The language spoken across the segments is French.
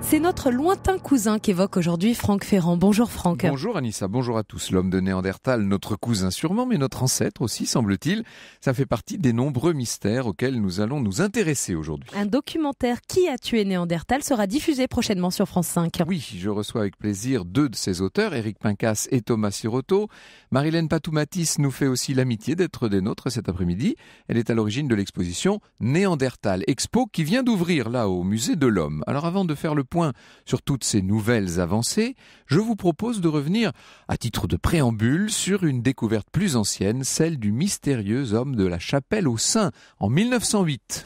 c'est notre lointain cousin qu'évoque aujourd'hui Franck Ferrand. Bonjour Franck. Bonjour Anissa, bonjour à tous. L'homme de Néandertal, notre cousin sûrement, mais notre ancêtre aussi, semble-t-il. Ça fait partie des nombreux mystères auxquels nous allons nous intéresser aujourd'hui. Un documentaire Qui a tué Néandertal sera diffusé prochainement sur France 5. Oui, je reçois avec plaisir deux de ses auteurs, Éric Pincas et Thomas Sirotto. Marilène Patoumatis nous fait aussi l'amitié d'être des nôtres cet après-midi. Elle est à l'origine de l'exposition Néandertal, expo qui vient d'ouvrir là au musée de l'homme. Alors avant de faire le sur toutes ces nouvelles avancées, je vous propose de revenir, à titre de préambule, sur une découverte plus ancienne, celle du mystérieux homme de la chapelle aux saints en 1908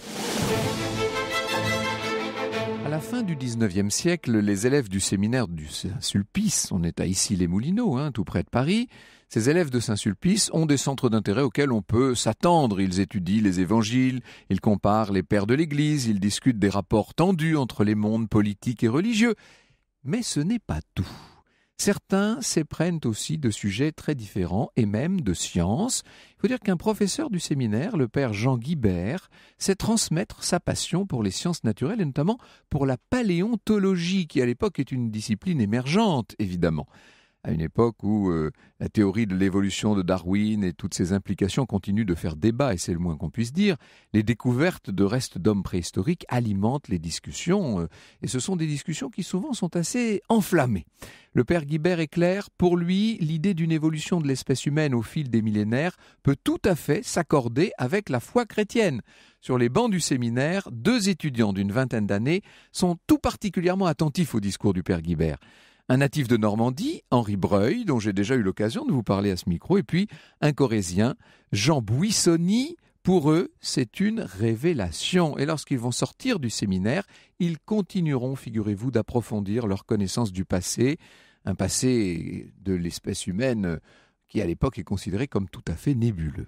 la fin du XIXe siècle, les élèves du séminaire du Saint-Sulpice, on est à ici les moulineaux hein, tout près de Paris, ces élèves de Saint-Sulpice ont des centres d'intérêt auxquels on peut s'attendre. Ils étudient les évangiles, ils comparent les pères de l'Église, ils discutent des rapports tendus entre les mondes politiques et religieux. Mais ce n'est pas tout. Certains s'éprennent aussi de sujets très différents et même de sciences. Il faut dire qu'un professeur du séminaire, le père Jean Guibert, sait transmettre sa passion pour les sciences naturelles et notamment pour la paléontologie qui à l'époque est une discipline émergente évidemment à une époque où euh, la théorie de l'évolution de Darwin et toutes ses implications continuent de faire débat, et c'est le moins qu'on puisse dire, les découvertes de restes d'hommes préhistoriques alimentent les discussions, euh, et ce sont des discussions qui souvent sont assez enflammées. Le père Guibert est clair, pour lui, l'idée d'une évolution de l'espèce humaine au fil des millénaires peut tout à fait s'accorder avec la foi chrétienne. Sur les bancs du séminaire, deux étudiants d'une vingtaine d'années sont tout particulièrement attentifs au discours du père Guibert un natif de Normandie, Henri Breuil, dont j'ai déjà eu l'occasion de vous parler à ce micro, et puis un Corésien, Jean Buissonny, Pour eux, c'est une révélation. Et lorsqu'ils vont sortir du séminaire, ils continueront, figurez-vous, d'approfondir leur connaissance du passé, un passé de l'espèce humaine qui à l'époque est considéré comme tout à fait nébuleux.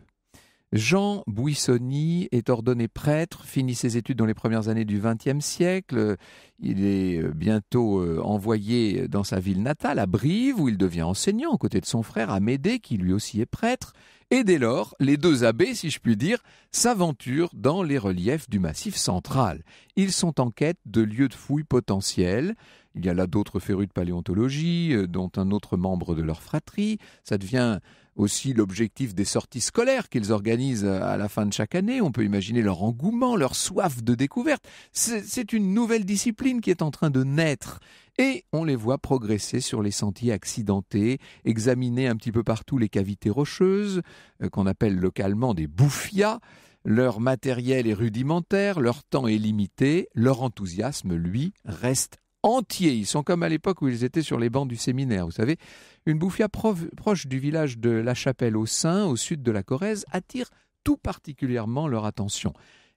Jean Bouissonni est ordonné prêtre, finit ses études dans les premières années du XXe siècle. Il est euh, bientôt euh, envoyé dans sa ville natale, à Brive, où il devient enseignant aux côtés de son frère Amédée, qui lui aussi est prêtre. Et dès lors, les deux abbés, si je puis dire, s'aventurent dans les reliefs du massif central. Ils sont en quête de lieux de fouilles potentiels. Il y a là d'autres férus de paléontologie, euh, dont un autre membre de leur fratrie. Ça devient aussi l'objectif des sorties scolaires qu'ils organisent euh, à la fin de chaque année. On peut imaginer leur engouement, leur soif de découverte. C'est une nouvelle discipline qui est en train de naître et on les voit progresser sur les sentiers accidentés, examiner un petit peu partout les cavités rocheuses, euh, qu'on appelle localement des bouffias. Leur matériel est rudimentaire, leur temps est limité, leur enthousiasme, lui, reste entier. Ils sont comme à l'époque où ils étaient sur les bancs du séminaire. Vous savez, une bouffia proche du village de La Chapelle au Sein, au sud de la Corrèze, attire tout particulièrement leur attention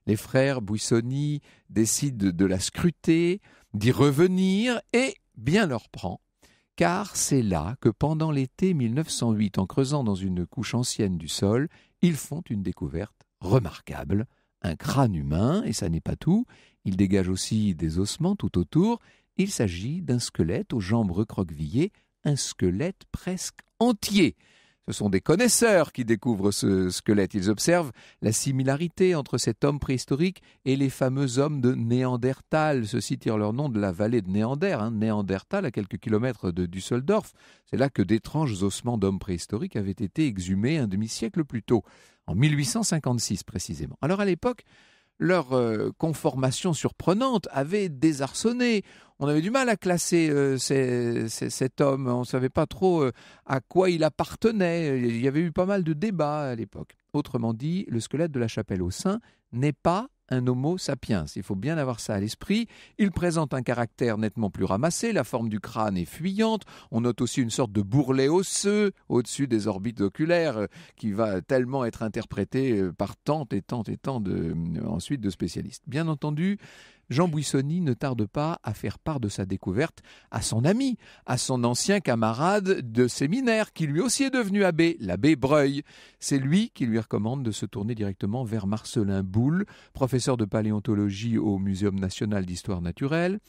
les frères Buissoni décident de la scruter, d'y revenir et bien leur prend, car c'est là que pendant l'été 1908, en creusant dans une couche ancienne du sol, ils font une découverte remarquable, un crâne humain, et ça n'est pas tout, ils dégagent aussi des ossements tout autour, il s'agit d'un squelette aux jambes recroquevillées, un squelette presque entier. Ce sont des connaisseurs qui découvrent ce squelette. Ils observent la similarité entre cet homme préhistorique et les fameux hommes de Néandertal. Ceux-ci tirent leur nom de la vallée de hein. Néandertal, à quelques kilomètres de Düsseldorf. C'est là que d'étranges ossements d'hommes préhistoriques avaient été exhumés un demi-siècle plus tôt, en 1856 précisément. Alors à l'époque, leur euh, conformation surprenante avait désarçonné on avait du mal à classer euh, cet homme, on ne savait pas trop euh, à quoi il appartenait, il y avait eu pas mal de débats à l'époque. Autrement dit, le squelette de la chapelle au sein n'est pas un homo sapiens. Il faut bien avoir ça à l'esprit. Il présente un caractère nettement plus ramassé, la forme du crâne est fuyante, on note aussi une sorte de bourrelet osseux au-dessus des orbites oculaires euh, qui va tellement être interprété par tant et tant et tant de, ensuite de spécialistes. Bien entendu, Jean Buissoni ne tarde pas à faire part de sa découverte à son ami, à son ancien camarade de séminaire, qui lui aussi est devenu abbé, l'abbé Breuil. C'est lui qui lui recommande de se tourner directement vers Marcelin Boulle, professeur de paléontologie au Muséum national d'histoire naturelle,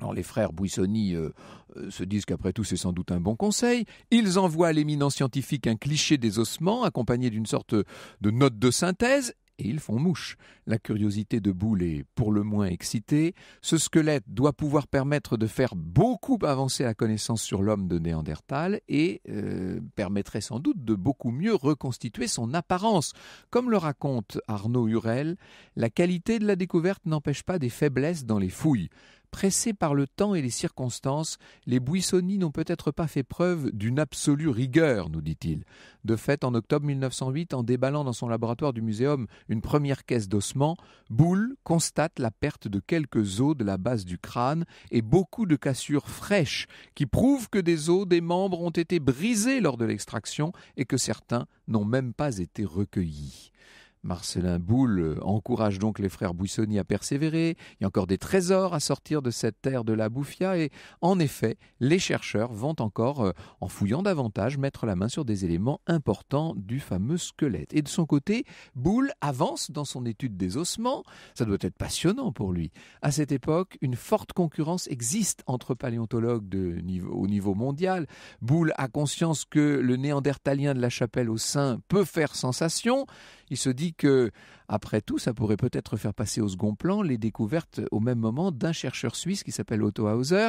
alors les frères Buissoni euh, euh, se disent qu'après tout c'est sans doute un bon conseil. Ils envoient à l'éminent scientifique un cliché des ossements accompagné d'une sorte de note de synthèse et ils font mouche. La curiosité de Boule est pour le moins excitée. Ce squelette doit pouvoir permettre de faire beaucoup avancer la connaissance sur l'homme de Néandertal et euh, permettrait sans doute de beaucoup mieux reconstituer son apparence. Comme le raconte Arnaud Hurel, la qualité de la découverte n'empêche pas des faiblesses dans les fouilles. Pressés par le temps et les circonstances, les buissonnies n'ont peut-être pas fait preuve d'une absolue rigueur, nous dit-il. De fait, en octobre 1908, en déballant dans son laboratoire du muséum une première caisse d'ossements, Boulle constate la perte de quelques os de la base du crâne et beaucoup de cassures fraîches qui prouvent que des os des membres ont été brisés lors de l'extraction et que certains n'ont même pas été recueillis. Marcelin Boule euh, encourage donc les frères Buissonni à persévérer. Il y a encore des trésors à sortir de cette terre de la Bouffia. Et en effet, les chercheurs vont encore, euh, en fouillant davantage, mettre la main sur des éléments importants du fameux squelette. Et de son côté, Boule avance dans son étude des ossements. Ça doit être passionnant pour lui. À cette époque, une forte concurrence existe entre paléontologues au niveau mondial. Boule a conscience que le néandertalien de la chapelle au sein peut faire sensation. Il se dit que, après tout, ça pourrait peut-être faire passer au second plan les découvertes au même moment d'un chercheur suisse qui s'appelle Otto Hauser.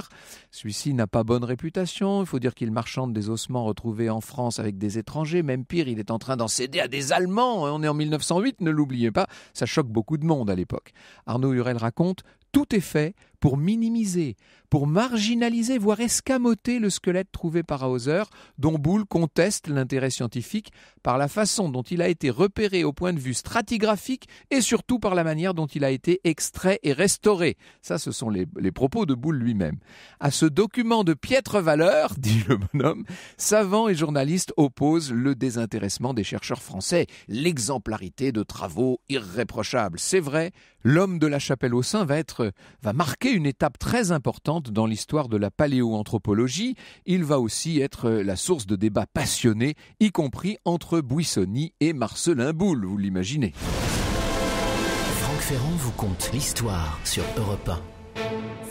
Celui-ci n'a pas bonne réputation. Il faut dire qu'il marchande des ossements retrouvés en France avec des étrangers. Même pire, il est en train d'en céder à des Allemands. On est en 1908, ne l'oubliez pas. Ça choque beaucoup de monde à l'époque. Arnaud Hurel raconte Tout est fait pour minimiser, pour marginaliser, voire escamoter le squelette trouvé par Hauser, dont Boulle conteste l'intérêt scientifique par la façon dont il a été repéré au point de vue stratigraphique et surtout par la manière dont il a été extrait et restauré. Ça, ce sont les, propos de Boulle lui-même. À ce document de piètre valeur, dit le bonhomme, savants et journalistes opposent le désintéressement des chercheurs français, l'exemplarité de travaux irréprochables. C'est vrai, l'homme de la chapelle au sein va être, va marquer une étape très importante dans l'histoire de la paléoanthropologie. Il va aussi être euh, la source de débats passionnés, y compris entre Buissoni et Marcelin Boule. vous l'imaginez. Franck Ferrand vous conte l'histoire sur 1.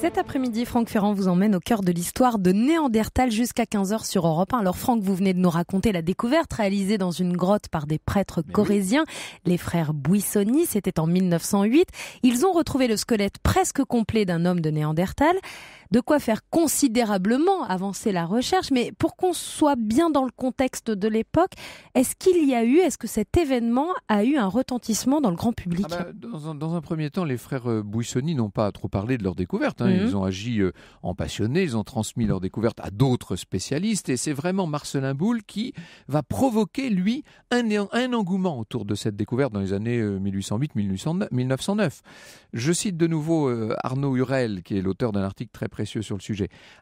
Cet après-midi, Franck Ferrand vous emmène au cœur de l'histoire de Néandertal jusqu'à 15h sur Europe 1. Alors Franck, vous venez de nous raconter la découverte réalisée dans une grotte par des prêtres corésiens, les frères Buissoni, c'était en 1908. Ils ont retrouvé le squelette presque complet d'un homme de Néandertal de quoi faire considérablement avancer la recherche. Mais pour qu'on soit bien dans le contexte de l'époque, est-ce qu'il y a eu, est-ce que cet événement a eu un retentissement dans le grand public ah bah, dans, un, premier temps, les frères euh, Bouissoni n'ont pas trop parlé de leur découverte. Hein. Mhm. Ils ont agi euh, en passionnés, ils ont transmis leur découverte à d'autres spécialistes. Et c'est vraiment Marcelin Boule qui va provoquer, lui, un, un engouement autour de cette découverte dans les années 1808-1909. Euh, Je cite de nouveau Arnaud Hurel, qui est l'auteur d'un article très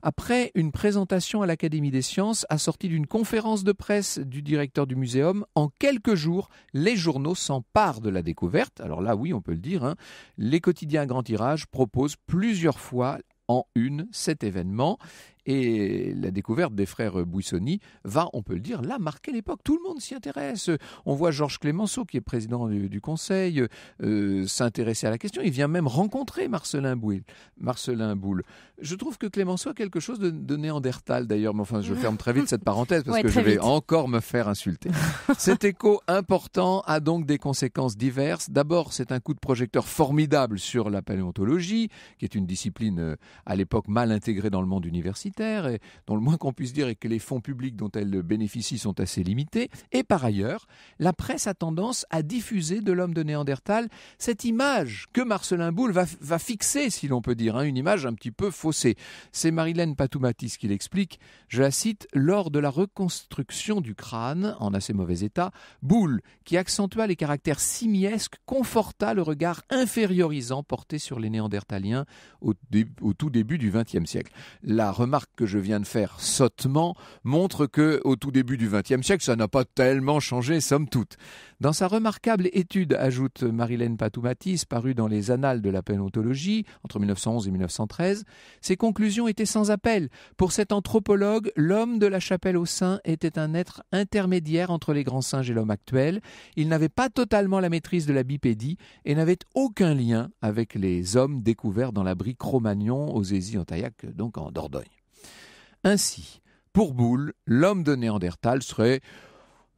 après une présentation à l'Académie des sciences assortie d'une conférence de presse du directeur du muséum, en quelques jours, les journaux s'emparent de la découverte. Alors là, oui, on peut le dire. Hein. Les quotidiens à grand tirage proposent plusieurs fois en une cet événement. Et la découverte des frères Bouissoni va, on peut le dire, là marquer l'époque. Tout le monde s'y intéresse. On voit Georges Clémenceau, qui est président du, Conseil, euh, s'intéresser à la question. Il vient même rencontrer Marcelin Boule. Marcelin Boule. Je trouve que Clémenceau a quelque chose de, néandertal d'ailleurs, mais enfin, je ferme très vite cette parenthèse parce que je vais encore me faire insulter. Cet écho important a donc des conséquences diverses. D'abord, c'est un coup de projecteur formidable sur la paléontologie, qui est une discipline euh, à l'époque mal intégrée dans le monde universitaire et dont le moins qu'on puisse dire est que les fonds publics dont elle bénéficie sont assez limités. Et par ailleurs, la presse a tendance à diffuser de l'homme de Néandertal cette image que Marcelin Boule va, fixer, si l'on peut dire, hein, une image un petit peu faussée. C'est Marilène Patoumatis qui l'explique. Je la cite Lors de la reconstruction du crâne, en assez mauvais état, Boule, qui accentua les caractères simiesques, conforta le regard infériorisant porté sur les Néandertaliens au, au tout début du XXe siècle. La remarque que je viens de faire sottement montre que, au tout début du XXe siècle, ça n'a pas tellement changé, somme toute. Dans sa remarquable étude, ajoute Marilène Patoumatis, parue dans les Annales de la paléontologie entre 1911 et 1913, ses conclusions étaient sans appel. Pour cet anthropologue, l'homme de la chapelle aux saints était un être intermédiaire entre les grands singes et l'homme actuel. Il n'avait pas totalement la maîtrise de la bipédie et n'avait aucun lien avec les hommes découverts dans l'abri Cro-Magnon aux Hésies en donc en Dordogne. Ainsi, pour Boulle, l'homme de Néandertal serait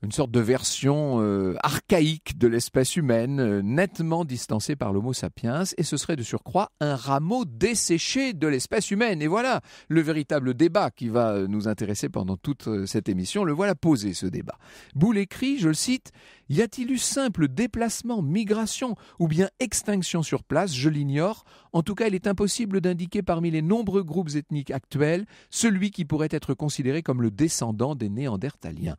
une sorte de version euh, archaïque de l'espèce humaine, euh, nettement distancée par l'Homo sapiens, et ce serait de surcroît un rameau desséché de l'espèce humaine. Et voilà le véritable débat qui va euh, nous intéresser pendant toute cette émission. Le voilà posé, ce débat. Boule écrit, je le cite, Y a-t-il eu simple déplacement, migration ou bien extinction sur place Je l'ignore. En tout cas, il est impossible d'indiquer parmi les nombreux groupes ethniques actuels celui qui pourrait être considéré comme le descendant des Néandertaliens.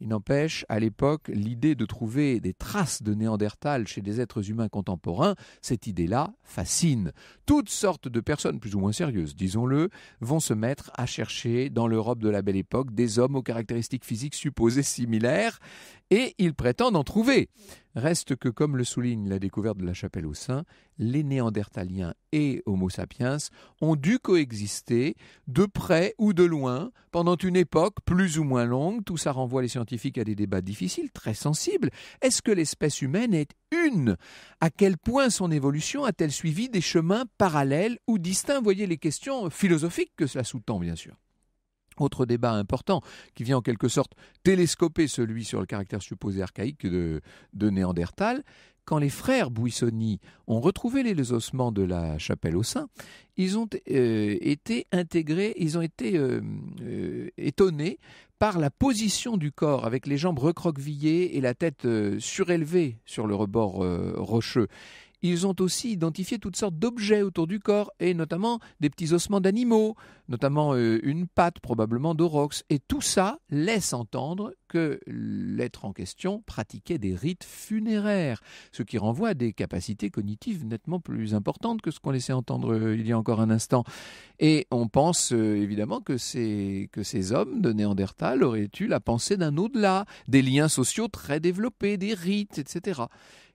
Il n'empêche, à l'époque, l'idée de trouver des traces de Néandertal chez des êtres humains contemporains, cette idée-là fascine. Toutes sortes de personnes, plus ou moins sérieuses, disons-le, vont se mettre à chercher dans l'Europe de la Belle Époque des hommes aux caractéristiques physiques supposées similaires et ils prétendent en trouver. Reste que, comme le souligne la découverte de la chapelle aux saints, les Néandertaliens et Homo sapiens ont dû coexister de près ou de loin pendant une époque plus ou moins longue. Tout ça renvoie les scientifiques à des débats difficiles, très sensibles. Est-ce que l'espèce humaine est une À quel point son évolution a-t-elle suivi des chemins parallèles ou distincts Voyez les questions philosophiques que cela sous-tend, bien sûr. Autre débat important qui vient en quelque sorte télescoper celui sur le caractère supposé archaïque de, Néandertal. Quand les frères Buissonni ont retrouvé les ossements de la chapelle au sein, ils ont euh, été intégrés, ils ont été euh, euh, étonnés par la position du corps, avec les jambes recroquevillées et la tête surélevée sur le rebord rocheux. Ils ont aussi identifié toutes sortes d'objets autour du corps, et notamment des petits ossements d'animaux, notamment euh, une patte probablement d'aurochs. Et tout ça laisse entendre que l'être en question pratiquait des rites funéraires, ce qui renvoie à des capacités cognitives nettement plus importantes que ce qu'on laissait entendre euh, il y a encore un instant. Et on pense euh, évidemment que ces, que ces hommes de Néandertal auraient eu la pensée d'un au-delà, des liens sociaux très développés, des rites, etc.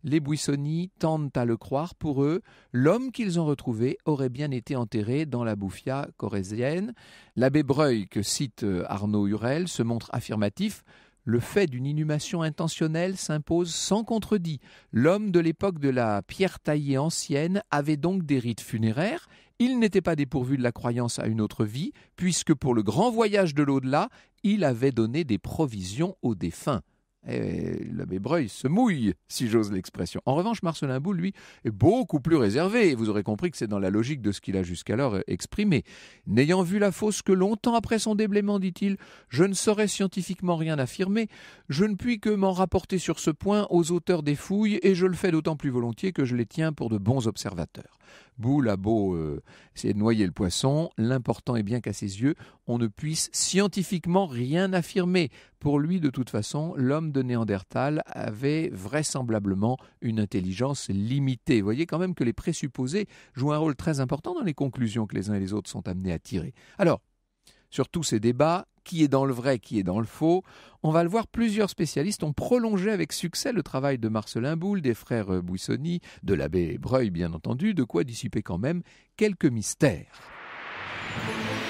Les buissonniers tendent à le croire pour eux, l'homme qu'ils ont retrouvé aurait bien été enterré dans la bouffia corésienne L'abbé Breuil, que cite euh, Arnaud Hurel, se montre affirmatif le fait d'une inhumation intentionnelle s'impose sans contredit. L'homme de l'époque de la pierre taillée ancienne avait donc des rites funéraires. Il n'était pas dépourvu de la croyance à une autre vie, puisque pour le grand voyage de l'au-delà, il avait donné des provisions aux défunts. Eh l'abbé Breuil se mouille, si j'ose l'expression. En revanche, Marcelin Boulle, lui, est beaucoup plus réservé, et vous aurez compris que c'est dans la logique de ce qu'il a jusqu'alors euh, exprimé. N'ayant vu la fosse que longtemps après son déblaiement, dit-il, je ne saurais scientifiquement rien affirmer, je ne puis que m'en rapporter sur ce point aux auteurs des fouilles, et je le fais d'autant plus volontiers que je les tiens pour de bons observateurs boule a beau noyer le poisson, l'important est bien qu'à ses yeux, on ne puisse scientifiquement rien affirmer. Pour lui, de toute façon, l'homme de Néandertal avait vraisemblablement une intelligence limitée. Vous voyez quand même que les présupposés jouent un rôle très important dans les conclusions que les uns et les autres sont amenés à tirer. Alors, sur tous ces débats, qui est dans le vrai, qui est dans le faux. On va le voir, plusieurs spécialistes ont prolongé avec succès le travail de Marcelin Boule, des frères Bouissoni, de l'abbé Breuil bien entendu, de quoi dissiper quand même quelques mystères.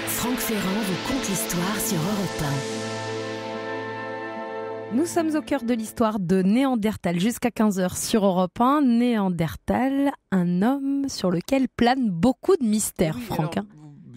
Franck Ferrand de conte l'histoire sur Europe 1. Nous sommes au cœur de l'histoire de Néandertal jusqu'à 15h sur Europe 1. Néandertal, un homme sur lequel plane beaucoup de mystères, Franck. Hein.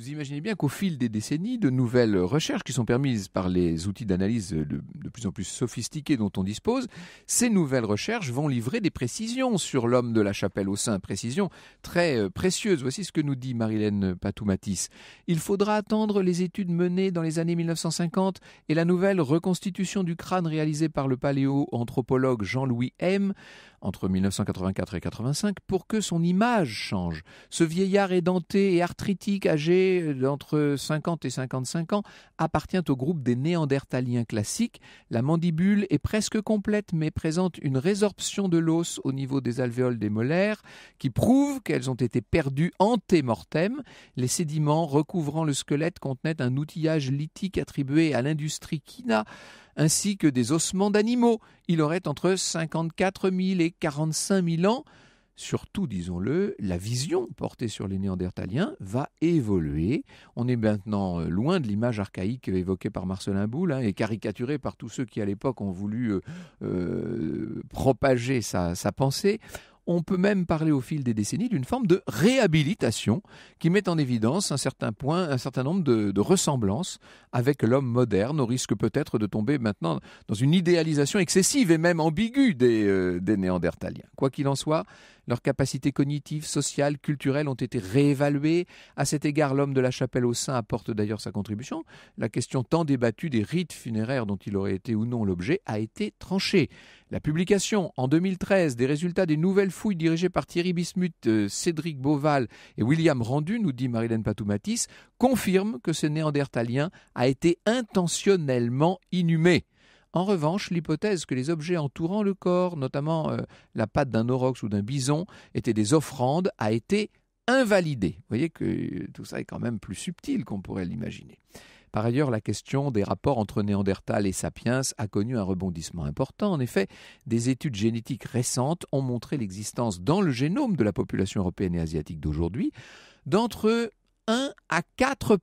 Vous imaginez bien qu'au fil des décennies, de nouvelles recherches qui sont permises par les outils d'analyse de, plus en plus sophistiqués dont on dispose, ces nouvelles recherches vont livrer des précisions sur l'homme de la chapelle au sein, précisions très euh, précieuses. Voici ce que nous dit Marilène Patoumatis. Il faudra attendre les études menées dans les années 1950 et la nouvelle reconstitution du crâne réalisée par le paléo-anthropologue Jean-Louis M entre 1984 et 85 pour que son image change. Ce vieillard édenté et arthritique, âgé d'entre 50 et 55 ans, appartient au groupe des néandertaliens classiques. La mandibule est presque complète mais présente une résorption de l'os au niveau des alvéoles des molaires qui prouve qu'elles ont été perdues mortem. Les sédiments recouvrant le squelette contenaient un outillage lithique attribué à l'industrie quina ainsi que des ossements d'animaux. Il aurait entre 54 000 et 45 000 ans. Surtout, disons-le, la vision portée sur les Néandertaliens va évoluer. On est maintenant euh, loin de l'image archaïque évoquée par Marcelin Boule hein, et caricaturée par tous ceux qui, à l'époque, ont voulu euh, euh, propager sa pensée. On peut même parler au fil des décennies d'une forme de réhabilitation qui met en évidence un certain point, un certain nombre de, ressemblances avec l'homme moderne. au risque peut-être de tomber maintenant dans une idéalisation excessive et même ambiguë des euh, Néandertaliens. Quoi qu'il en soit, leurs capacités cognitives, sociales, culturelles ont été réévaluées. À cet égard, l'homme de la chapelle au sein apporte d'ailleurs sa contribution. La question tant débattue des rites funéraires dont il aurait été ou non l'objet a été tranchée. La publication en 2013 des résultats des nouvelles fouilles dirigées par Thierry Bismuth, euh, Cédric Beauval et William Rendu, nous dit Marilène Patoumatis, confirme que ce néandertalien a été intentionnellement inhumé. En revanche, l'hypothèse que les objets entourant le corps, notamment euh, la patte d'un Orox ou d'un bison, étaient des offrandes a été invalidée. Vous voyez que tout ça est quand même plus subtil qu'on pourrait l'imaginer. Par ailleurs, la question des rapports entre Néandertal et Sapiens a connu un rebondissement important. En effet, des études génétiques récentes ont montré l'existence dans le génome de la population européenne et asiatique d'aujourd'hui d'entre 1 à 4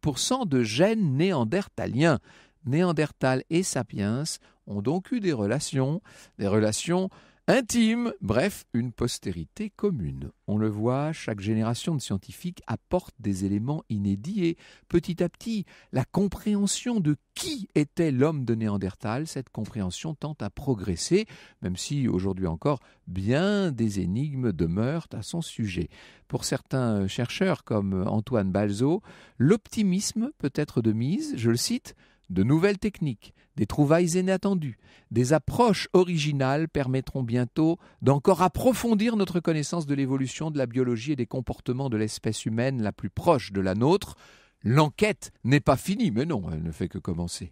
de gènes néandertaliens, Néandertal et Sapiens ont donc eu des relations, des relations intimes, bref, une postérité commune. On le voit, chaque génération de scientifiques apporte des éléments inédits et petit à petit, la compréhension de qui était l'homme de Néandertal, cette compréhension tend à progresser, même si aujourd'hui encore, bien des énigmes demeurent à son sujet. Pour certains chercheurs comme Antoine Balzo, l'optimisme peut être de mise, je le cite, de nouvelles techniques, des trouvailles inattendues, des approches originales permettront bientôt d'encore approfondir notre connaissance de l'évolution de la biologie et des comportements de l'espèce humaine la plus proche de la nôtre. L'enquête n'est pas finie, mais non, elle ne fait que commencer.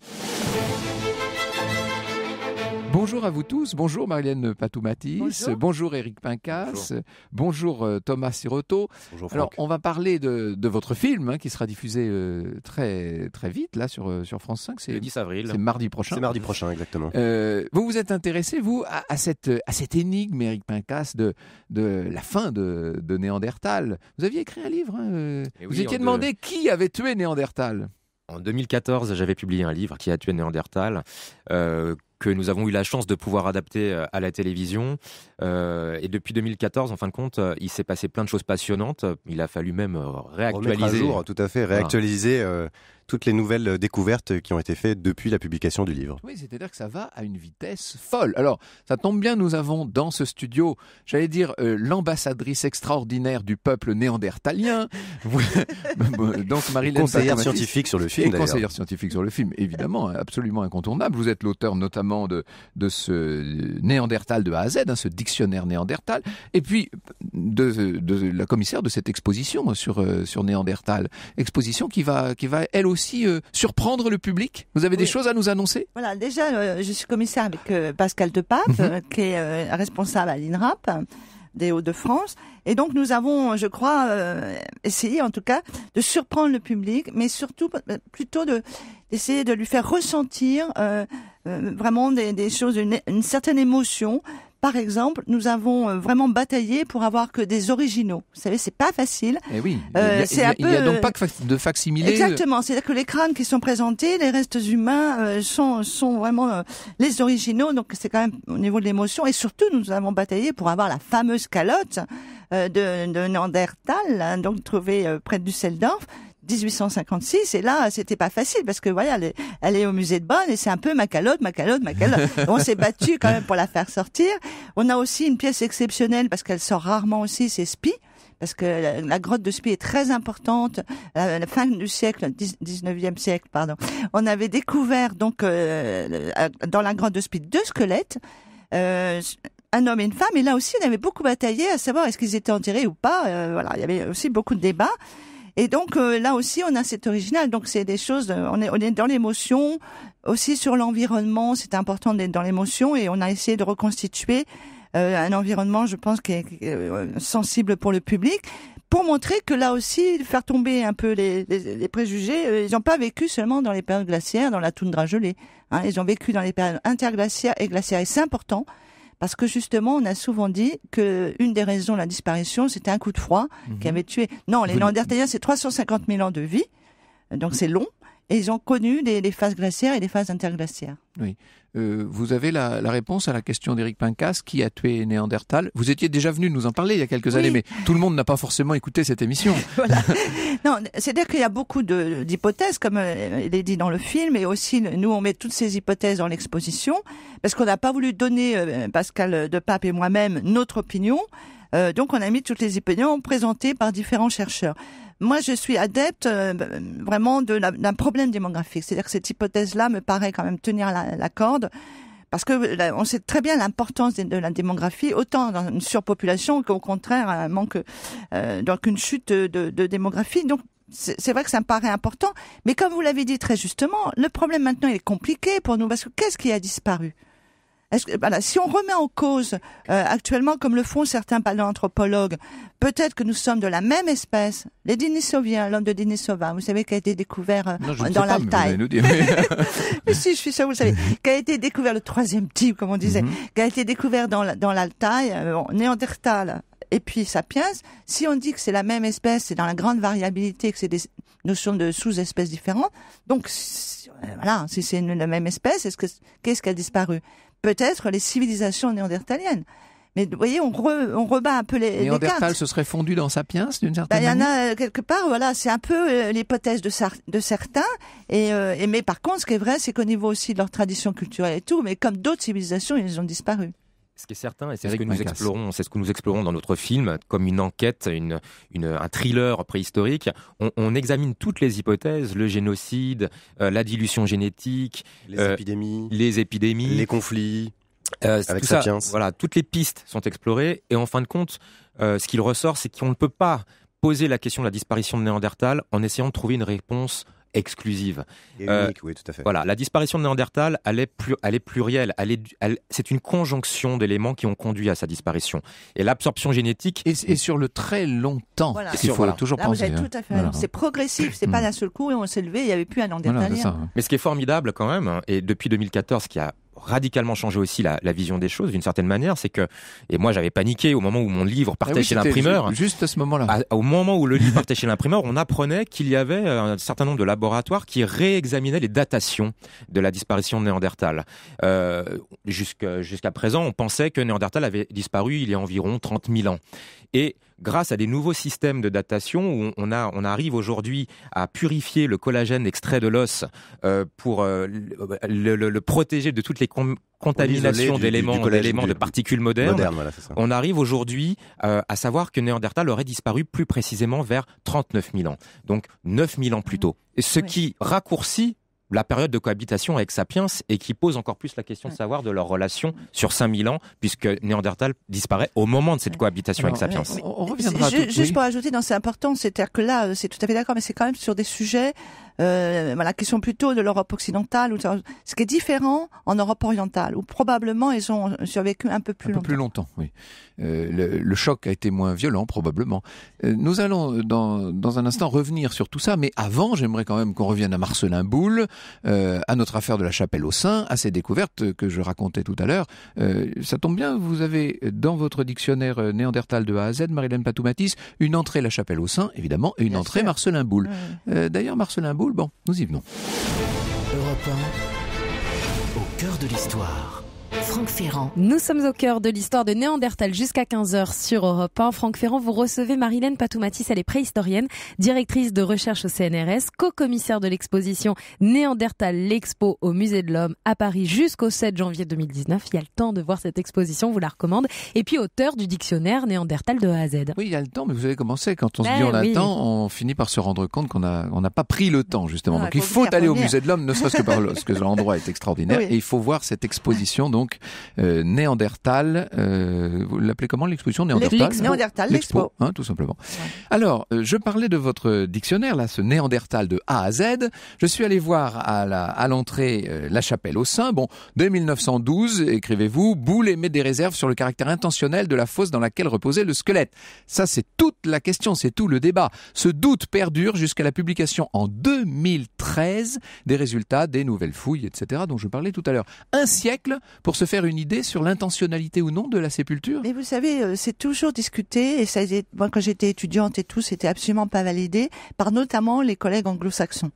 Bonjour à vous tous, bonjour Marianne Patoumatis, bonjour. bonjour, Eric Pincas, bonjour, euh, Thomas Siroto. Alors on va parler de, votre film hein, qui sera diffusé euh, très très vite là sur, euh, France 5. C'est le 10 avril. C'est mardi prochain. C'est mardi prochain exactement. vous vous êtes intéressé vous à, cette à cette énigme Eric Pincas de de la fin de, Néandertal. Vous aviez écrit un livre. Hein, eh vous étiez demandé qui avait tué Néandertal. En 2014, j'avais publié un livre qui a tué Néandertal, que nous avons eu la chance de pouvoir adapter euh, à la télévision. Euh, et depuis 2014, en fin de compte, euh, il s'est passé plein de choses passionnantes. Il a fallu même réactualiser. à jour, tout à fait, réactualiser toutes les nouvelles euh, découvertes euh, qui ont été faites depuis la publication du livre. Oui, c'est-à-dire que ça va à une vitesse folle. Alors, ça tombe bien, nous avons dans ce studio, j'allais dire, euh, l'ambassadrice extraordinaire du peuple néandertalien. Donc, marie Conseillère scientifique sur le film, d'ailleurs. Conseillère scientifique sur le film, évidemment, hein, absolument incontournable. Vous êtes l'auteur notamment de, de ce néandertal de A à Z, hein, ce dictionnaire néandertal. Et puis, de, la commissaire de cette exposition sur, sur néandertal. Exposition qui va, qui va elle aussi aussi euh, surprendre le public Vous avez des choses à nous annoncer Voilà, déjà, euh, je suis commissaire avec euh, Pascal Depape, mhm. qui est responsable à l'INRAP des Hauts-de-France. Et donc nous avons, je crois, essayé en tout cas de surprendre le public, mais surtout plutôt de d'essayer de lui faire ressentir vraiment des, choses, une certaine émotion par exemple, nous avons euh, vraiment bataillé pour avoir que des originaux. Vous savez, c'est pas facile. Eh oui. Il n'y a donc pas euh, de facsimilés. Exactement. C'est-à-dire que les crânes qui sont présentés, les restes humains euh, sont vraiment les originaux. Donc c'est quand même au niveau de l'émotion. Et surtout, nous avons bataillé pour avoir la fameuse calotte de, de Nandertal, hein, donc trouvée près du Seldorf. 1856 et là c'était pas facile parce que voilà elle est, au musée de Bonn et c'est un peu Macalote, Macalote, ma on s'est battu quand même pour la faire sortir on a aussi une pièce exceptionnelle parce qu'elle sort rarement aussi c'est Spi parce que la, grotte de Spi est très importante. Euh, à la fin du siècle, 19e siècle, pardon, on avait découvert donc euh, euh, dans la grotte de Spie deux squelettes. un homme et une femme, et là aussi on avait beaucoup bataillé à savoir est-ce qu'ils étaient enterrés ou pas. voilà, il y avait aussi beaucoup de débats. Et donc euh, là aussi, on a cet original. Donc c'est des choses. Euh, on est dans l'émotion aussi sur l'environnement. C'est important d'être dans l'émotion et on a essayé de reconstituer euh, un environnement, je pense, qui est sensible pour le public pour montrer que là aussi, faire tomber un peu les, les, préjugés, ils n'ont pas vécu seulement dans les périodes glaciaires, dans la toundra gelée. Hein, ils ont vécu dans les périodes interglaciaires et glaciaires. Et c'est important parce que justement, on a souvent dit que une des raisons de la disparition, c'était un coup de froid qui mhm. avait tué. Non, les néandertaliens, c'est 350 000 ans de vie, donc c'est long, et ils ont connu des, des phases glaciaires et des phases interglaciaires. Oui. Euh, vous avez la, réponse à la question d'Éric Pincas, qui a tué Néandertal. Vous étiez déjà venu nous en parler il y a quelques années, mais tout le monde n'a pas forcément écouté cette émission. voilà. Non, c'est-à-dire qu'il y a beaucoup d'hypothèses, comme il euh, est dit dans le film, et aussi nous on met toutes ces hypothèses dans l'exposition, parce qu'on n'a pas voulu donner, euh, Pascal de Pape et moi-même, notre opinion. donc on a mis toutes les opinions présentées par différents chercheurs. Moi, je suis adepte euh, vraiment d'un problème démographique. C'est-à-dire que cette hypothèse-là me paraît quand même tenir la, corde parce que euh, on sait très bien l'importance de, la démographie, autant dans une surpopulation qu'au contraire un manque, euh, donc une chute de, démographie. Donc c'est vrai que ça me paraît important, mais comme vous l'avez dit très justement, le problème maintenant est compliqué pour nous parce que qu'est-ce qui a disparu si on remet en cause euh, actuellement, comme le font certains paléanthropologues, peut-être que nous sommes de la même espèce, les dinisoviens l'homme de Denisova, vous savez, qui a été découvert euh, dans l'Altaï. Mais, si, je suis sûr, vous savez, qui a été découvert, le troisième type, comme on disait, mhm. qui a été découvert dans, dans l'Altaï, euh, Néandertal et puis sapiens. Si on dit que c'est la même espèce, c'est dans la grande variabilité, que c'est des notions de sous-espèces différentes. Donc, voilà, si c'est la même espèce, est-ce que qu'est-ce qui a disparu peut-être les civilisations néandertaliennes. Mais vous voyez, on, on rebat un peu les, les se serait fondu dans Sapiens, d'une certaine manière. Ben, il y en a euh, quelque part, voilà, c'est un peu euh, l'hypothèse de, de, certains. Et, euh, et, mais par contre, ce qui est vrai, c'est qu'au niveau aussi de leur tradition culturelle et tout, mais comme d'autres civilisations, ils ont disparu ce qui est certain, et c'est ce que nous explorons, c'est ce que nous explorons dans notre film, comme une enquête, un thriller préhistorique. On, examine toutes les hypothèses le génocide, euh, la dilution génétique, les euh, épidémies, les conflits. Euh, avec voilà, toutes les pistes sont explorées, et en fin de compte, ce qu'il ressort, c'est qu'on ne peut pas poser la question de la disparition de Néandertal en essayant de trouver une réponse exclusive. Euh, tout à fait. Voilà, la disparition de Néandertal, elle est, plus, allait plurielle. c'est une conjonction d'éléments qui ont conduit à sa disparition. Et l'absorption génétique. Et, sur le très long temps. Il faut toujours penser. Hein. C'est progressif, c'est pas hmm. d'un seul coup on s'est levé, il n'y avait plus un Néandertalien. Hein. Mais ce qui est formidable quand même, hein, et depuis 2014, ce qui a radicalement changé aussi la, vision des choses d'une certaine manière. C'est que, et moi j'avais paniqué au moment où mon livre ah partait chez l'imprimeur. Juste à ce moment-là. Au moment où le livre partait chez l'imprimeur, on apprenait qu'il y avait euh, un certain nombre de laboratoires qui réexaminaient les datations de la disparition de Néandertal. Euh, jusqu'à présent, on pensait que Néandertal avait disparu il y a environ 30 000 ans. Et grâce à des nouveaux systèmes de datation où on, arrive aujourd'hui à purifier le collagène extrait de l'os euh, pour euh, le, protéger de toutes les contaminations d'éléments, de particules modernes. on arrive aujourd'hui euh, à savoir que Néandertal aurait disparu plus précisément vers 39 000 ans, donc 9 000 ans plus tôt. Ce qui raccourcit la période de cohabitation avec Sapiens et qui pose encore plus la question de savoir de leur relation sur 5000 ans, puisque Néandertal disparaît au moment de cette cohabitation avec Sapiens. On, reviendra juste pour ajouter, c'est important, c'est-à-dire que là, euh, c'est tout à fait d'accord, mais c'est quand même sur des sujets euh, la question plutôt de l'Europe occidentale, ou ce qui est différent en Europe orientale, où probablement ils ont survécu un peu plus un longtemps. Peu plus longtemps, oui. Euh, le, choc a été moins violent, probablement. Euh, nous allons dans, dans, un instant revenir sur tout ça, mais avant, j'aimerais quand même qu'on revienne à Marcelin Boulle, euh, à notre affaire de la chapelle au sein, à ses découvertes que je racontais tout à l'heure. Euh, ça tombe bien, vous avez dans votre dictionnaire néandertal de A à Z, Marilène Patoumatis, une entrée la chapelle au sein, évidemment, et une entrée Marcelin Boule. D'ailleurs, Marcelin Boulle, bon, nous y venons. Europe 1, au cœur de l'histoire. Franck Ferrand. Nous sommes au cœur de l'histoire de Néandertal jusqu'à 15h sur Europe 1. Franck Ferrand, vous recevez Marilène Patoumatis, elle est préhistorienne, directrice de recherche au CNRS, co-commissaire de l'exposition Néandertal, l'expo au Musée de l'Homme à Paris jusqu'au 7 janvier 2019. Il y a le temps de voir cette exposition, vous la recommande. Et puis auteur du dictionnaire Néandertal de A à Z. Oui, il y a le temps, mais vous avez commencé. Quand on se ben dit on attend, on finit par se rendre compte qu'on n'a pas pris le temps, justement. Ah, donc il faut aller au Musée de l'Homme, ne serait-ce que parce que l'endroit est extraordinaire. Et il faut voir cette exposition, donc, euh, Néandertal. Euh, vous l'appelez comment l'exposition Néandertal Néandertal, l'expo. Hein, tout simplement. Alors, euh, je parlais de votre dictionnaire, là, ce Néandertal de A à Z. Je suis allé voir à, l'entrée La Chapelle au Sein. Bon, dès 1912, écrivez-vous, boule émet des réserves sur le caractère intentionnel de la fosse dans laquelle reposait le squelette. Ça, c'est toute la question, c'est tout le débat. Ce doute perdure jusqu'à la publication en 2013 des résultats des nouvelles fouilles, etc., dont je parlais tout à l'heure. Un siècle pour se faire une idée sur l'intentionnalité ou non de la sépulture. Mais vous savez, euh, c'est toujours discuté et ça, moi quand j'étais étudiante et tout, c'était absolument pas validé par notamment les collègues anglo-saxons.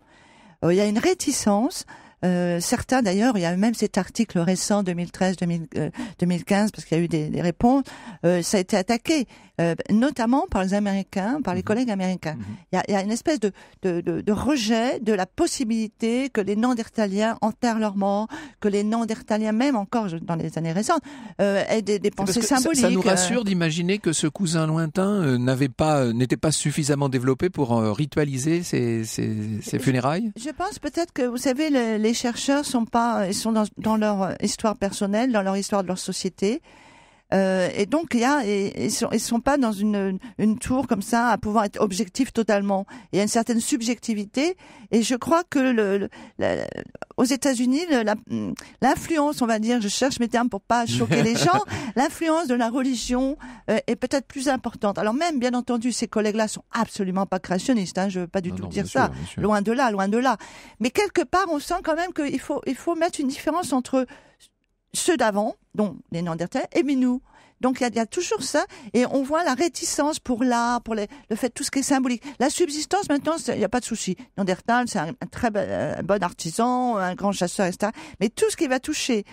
Euh, il y a une réticence euh, certains d'ailleurs, il y a même cet article récent 2013-2015 euh, parce qu'il y a eu des, réponses, euh, ça a été attaqué, notamment par les Américains, par les mhm. collègues américains. Mhm. il, y a, une espèce de, de, rejet de la possibilité que les Nandertaliens enterrent leur mort que les Nandertaliens même encore dans les années récentes, aient des, pensées symboliques. Ça, nous rassure d'imaginer que ce cousin lointain n'avait pas, n'était pas suffisamment développé pour ritualiser ses, funérailles. Je, pense peut-être que vous savez les les chercheurs sont pas, ils sont dans, dans leur euh, histoire personnelle, dans leur histoire de leur société. Euh, et donc il y a, sont, ils sont pas dans une, une tour comme ça à pouvoir être objectif totalement. Il y a une certaine subjectivité, et je crois que le, aux États-Unis, l'influence, on va dire, je cherche mes termes pour pas choquer les gens, l'influence de la religion euh, est peut-être plus importante. Alors même, bien entendu, ces collègues-là sont absolument pas créationnistes. Hein, je veux pas du tout dire ça, loin de là, loin de là. Mais quelque part, on sent quand même qu'il faut il faut mettre une différence entre ceux d'avant, dont les Néandertaliens, et mais nous. Donc il y, a toujours ça, et on voit la réticence pour l'art, pour le fait tout ce qui est symbolique. La subsistance maintenant, il n'y a pas de souci. Néandertal, c'est un, très euh, bon artisan, un grand chasseur, etc. Mais tout ce qui va toucher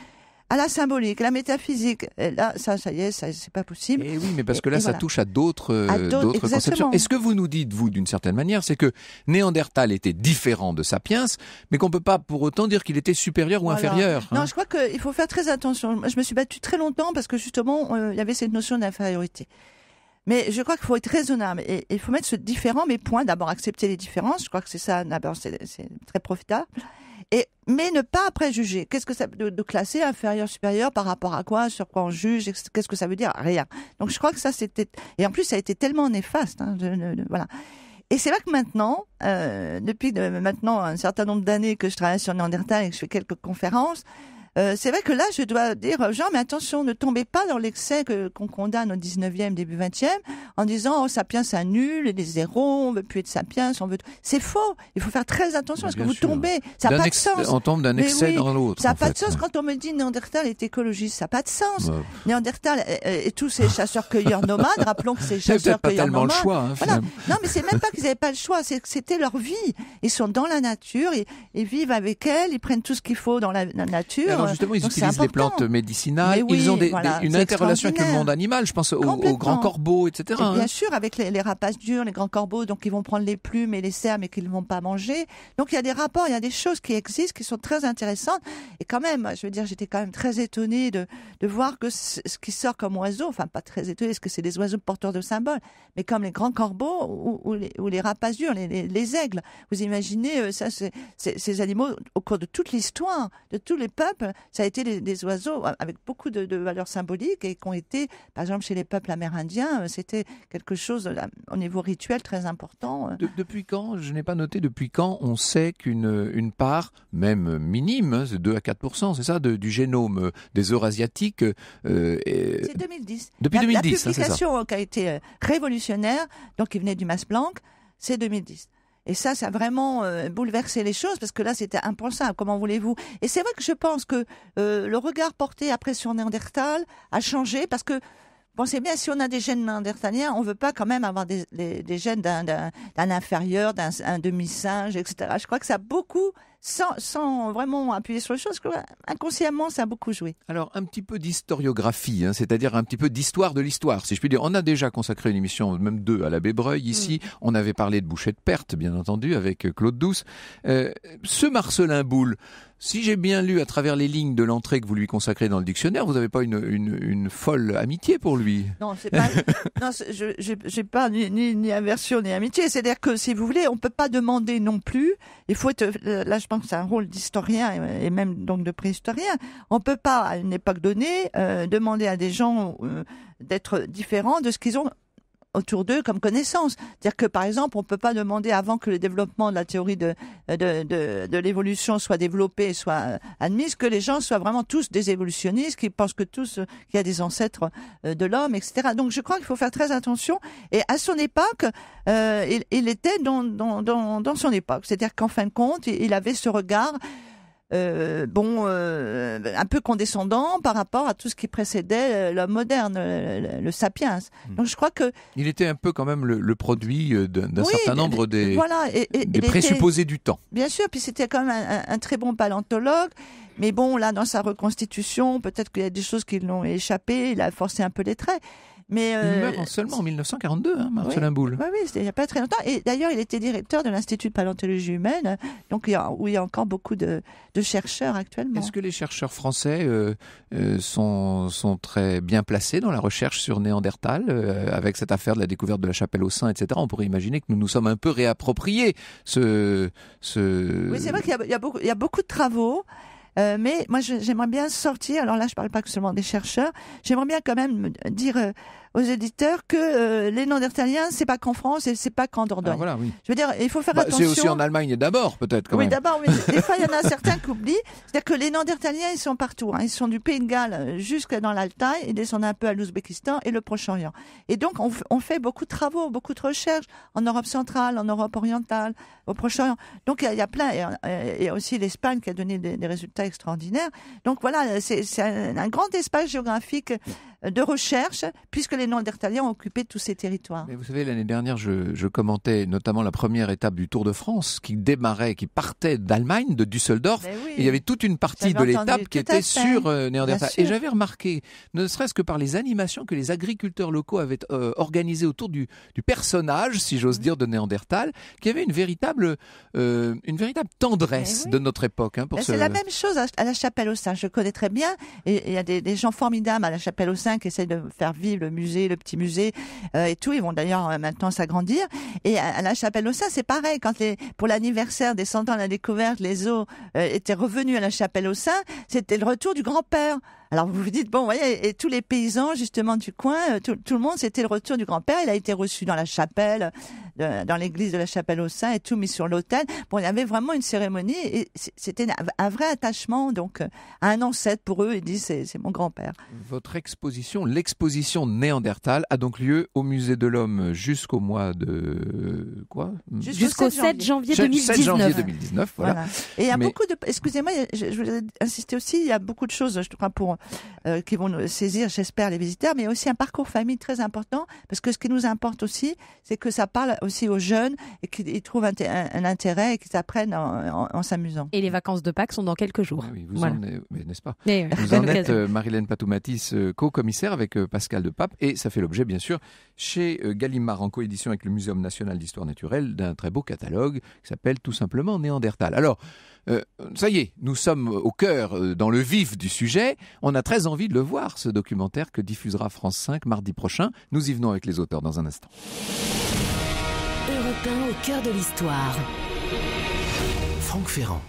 à ah, la symbolique, la métaphysique. là, ça, ça y est, c'est pas possible. Et eh oui, mais parce que là, ça touche euh, à d'autres, d'autres conceptions. Et ce que vous nous dites, vous, d'une certaine manière, c'est que Néandertal était différent de Sapiens, mais qu'on peut pas pour autant dire qu'il était supérieur ou inférieur. Hein non, je crois qu'il faut faire très attention. Je me suis battue très longtemps parce que justement, euh, il y avait cette notion d'infériorité. Mais je crois qu'il faut être raisonnable et il faut mettre ce différent, mais point, d'abord accepter les différences. Je crois que c'est ça, d'abord, c'est très profitable. Et mais ne pas préjuger. Qu'est-ce que ça de, classer inférieur supérieur par rapport à quoi, sur quoi on juge, qu'est-ce que ça veut dire Rien. Donc je crois que ça c'était et en plus ça a été tellement néfaste. Hein, de, voilà. Et c'est vrai que maintenant, euh, depuis maintenant un certain nombre d'années que je travaille sur Néandertal et que je fais quelques conférences, euh, c'est vrai que là, je dois dire, gens mais attention, ne tombez pas dans l'excès que, qu'on condamne au 19e, début 20e, en disant, oh, Sapiens annule, les zéros, on veut plus être Sapiens, on veut... C'est faux. Il faut faire très attention, parce bah, que vous tombez. Ça n'a pas de sens. On tombe d'un excès dans l'autre. Ça n'a pas de sens. Quand on me dit Néandertal est écologiste, ça n'a pas de sens. Néandertal euh, euh, et, tous ces chasseurs-cueilleurs nomades, rappelons que ces chasseurs-cueilleurs nomades... pas tellement le choix, hein, Non, mais c'est même pas qu'ils n'avaient pas le choix, c'est c'était leur vie. Ils sont dans la nature, ils, vivent avec elle, ils prennent tout ce qu'il faut dans la, nature justement, ils utilisent des plantes médicinales. ils ont une interrelation avec le monde animal. Je pense aux, grands corbeaux, etc. bien hein. sûr, avec les, rapaces durs, les grands corbeaux, donc ils vont prendre les plumes et les cerfs, mais qu'ils ne vont pas manger. Donc il y a des rapports, il y a des choses qui existent, qui sont très intéressantes. Et quand même, je veux dire, j'étais quand même très étonnée de, de voir que ce, qui sort comme oiseau, enfin pas très étonnée, parce que c'est des oiseaux porteurs de symboles, mais comme les grands corbeaux ou, ou, les, rapaces durs, les, aigles. Vous imaginez, euh, ça, ces animaux, au cours de toute l'histoire, de tous les peuples, ça a été des oiseaux avec beaucoup de, valeurs symboliques et qui ont été, par exemple, chez les peuples amérindiens, euh, c'était quelque chose au niveau rituel très important. Euh. depuis quand, je n'ai pas noté, depuis quand on sait qu'une part, même minime, hein, c'est 2 à 4 c'est ça, du génome euh, des Eurasiatiques C'est 2010. Depuis 2010, la hein, publication qui a été révolutionnaire, donc qui venait du Mass Blanc, c'est 2010. Et ça, ça a vraiment euh, bouleversé les choses parce que là, c'était impensable. Comment voulez-vous Et c'est vrai que je pense que euh, le regard porté après sur Néandertal a changé parce que pensez bien, si on a des gènes néandertaliens, on ne veut pas quand même avoir des, des gènes d'un inférieur, d'un demi-singe, etc. Je crois que ça a beaucoup sans, vraiment appuyer sur les choses, inconsciemment, ça a beaucoup joué. Alors, un petit peu d'historiographie, hein, c'est-à-dire un petit peu d'histoire de l'histoire, si je puis dire. On a déjà consacré une émission, même deux, à l'abbé Breuil ici. Mm. On avait parlé de Boucher de Perte, bien entendu, avec euh, Claude Douce. Euh, ce Marcelin Boule, si j'ai bien lu à travers les lignes de l'entrée que vous lui consacrez dans le dictionnaire, vous n'avez pas une, folle amitié pour lui Non, c'est pas, non, je n'ai pas ni, ni, ni, aversion ni amitié. C'est-à-dire que, si vous voulez, on ne peut pas demander non plus. Il faut être, là, je pense que c'est un rôle d'historien et même donc de préhistorien. On ne peut pas, à une époque donnée, euh, demander à des gens euh, d'être différents de ce qu'ils ont autour d'eux comme connaissance. C'est-à-dire que, par exemple, on ne peut pas demander avant que le développement de la théorie de, de, de, l'évolution soit développé, soit euh, admise, que les gens soient vraiment tous des évolutionnistes, qui pensent que tous, euh, qu'il y a des ancêtres euh, de l'homme, etc. Donc, je crois qu'il faut faire très attention. Et à son époque, il, il, était dans, dans, dans, dans son époque. C'est-à-dire qu'en fin de compte, il avait ce regard euh, bon, euh, un peu condescendant par rapport à tout ce qui précédait euh, l'homme moderne, le, sapiens. Hmm. Donc je crois que il était un peu quand même le, produit d'un certain nombre des, voilà, et, et, présupposés du temps. Bien sûr, puis c'était quand même un, un, très bon paléontologue. Mais bon, là, dans sa reconstitution, peut-être qu'il y a des choses qui l'ont échappé, il a forcé un peu les traits. Mais il euh, meurt seulement en 1942, hein, Marcelin oui, Boulle. Oui, il n'y a pas très longtemps. Et d'ailleurs, il était directeur de l'Institut de paléontologie humaine, donc où il y a encore beaucoup de, chercheurs actuellement. Est-ce que les chercheurs français euh, euh, sont, très bien placés dans la recherche sur Néandertal, avec cette affaire de la découverte de la chapelle au sein, etc. On pourrait imaginer que nous nous sommes un peu réappropriés ce. ce... Oui, c'est vrai qu'il y a beaucoup de travaux. Euh, mais moi, j'aimerais bien sortir. Alors là, je parle pas que seulement des chercheurs. J'aimerais bien quand même dire euh, aux éditeurs que euh, les Nandertaliens c'est pas qu'en France et c'est pas qu'en ah, Dordogne. Je veux dire, il faut faire bah, attention. C'est aussi en Allemagne d'abord, peut-être, oui, Oui, d'abord, des fois, il y en a certains qui oublient. C'est-à-dire que les Nandertaliens ils sont partout. Hein. Ils sont du Pays de Galles jusqu'à dans l'Altaï, ils descendent un peu à l'Ouzbékistan et le Proche-Orient. Et donc, on, fait beaucoup de travaux, beaucoup de recherches en Europe centrale, en Europe orientale, au Proche-Orient. Donc, il y, a plein. Et, aussi l'Espagne qui a donné des, résultats extraordinaires. Donc, voilà, c'est un grand espace géographique de recherche, puisque les Néandertaliens ont occupé tous ces territoires. vous savez, l'année dernière, je, commentais notamment la première étape du Tour de France, qui démarrait, qui partait d'Allemagne, de Düsseldorf. Ben il y avait toute une partie de l'étape qui était sur euh, Néandertal. Et j'avais remarqué, ne serait-ce que par les animations que les agriculteurs locaux avaient euh, organisées autour du, personnage, si j'ose mm. dire, de Néandertal, qu'il y avait une véritable, euh, une véritable tendresse eh de notre époque. Hein, ben, c'est la même chose à, la Chapelle aux Saints. Je connais très bien. Et il y a des, des gens formidables à la Chapelle aux Saints qui essayent de faire vivre le musée, le petit musée euh, et tout. Ils vont d'ailleurs euh, maintenant s'agrandir. Et à, la chapelle au Saints, c'est pareil. Quand les, pour l'anniversaire des 100 ans de la découverte, les eaux euh, étaient revenus à la chapelle au Saints, c'était le retour du grand-père. Alors vous vous dites, bon, vous voyez, et tous les paysans justement du coin, euh, tout, le monde, c'était le retour du grand-père. Il a été reçu dans la chapelle, euh, dans l'église de la chapelle au sein, et tout mis sur l'autel. Bon, il y avait vraiment une cérémonie et c'était un vrai attachement donc euh, à un ancêtre pour eux. Ils disent, c'est mon grand-père. Votre exposition, l'exposition Néandertal, a donc lieu au musée de l'homme jusqu'au mois de quoi Jusqu'au 7 janvier, 2019. 7 janvier 2019, voilà. Et il y a beaucoup de. Excusez-moi, je, je voulais insister aussi. Il y a beaucoup de choses, je crois, pour euh, qui vont saisir, j'espère, les visiteurs, mais aussi un parcours famille très important, parce que ce qui nous importe aussi, c'est que ça parle aussi aux jeunes et qu'ils trouvent un, intérêt et qu'ils apprennent en, s'amusant. Et les vacances de Pâques sont dans quelques jours. vous en n'est-ce pas Vous êtes, euh, Marilène Patoumatis, euh, co-commissaire avec Pascal de Pape, et ça fait l'objet, bien sûr, chez Gallimard, en coédition avec le Muséum national d'histoire naturelle, d'un très beau catalogue qui s'appelle tout simplement Néandertal. Alors, euh, ça y est, nous sommes au cœur, euh, dans le vif du sujet. On a très envie de le voir, ce documentaire que diffusera France 5 mardi prochain. Nous y venons avec les auteurs dans un instant. au de l'histoire.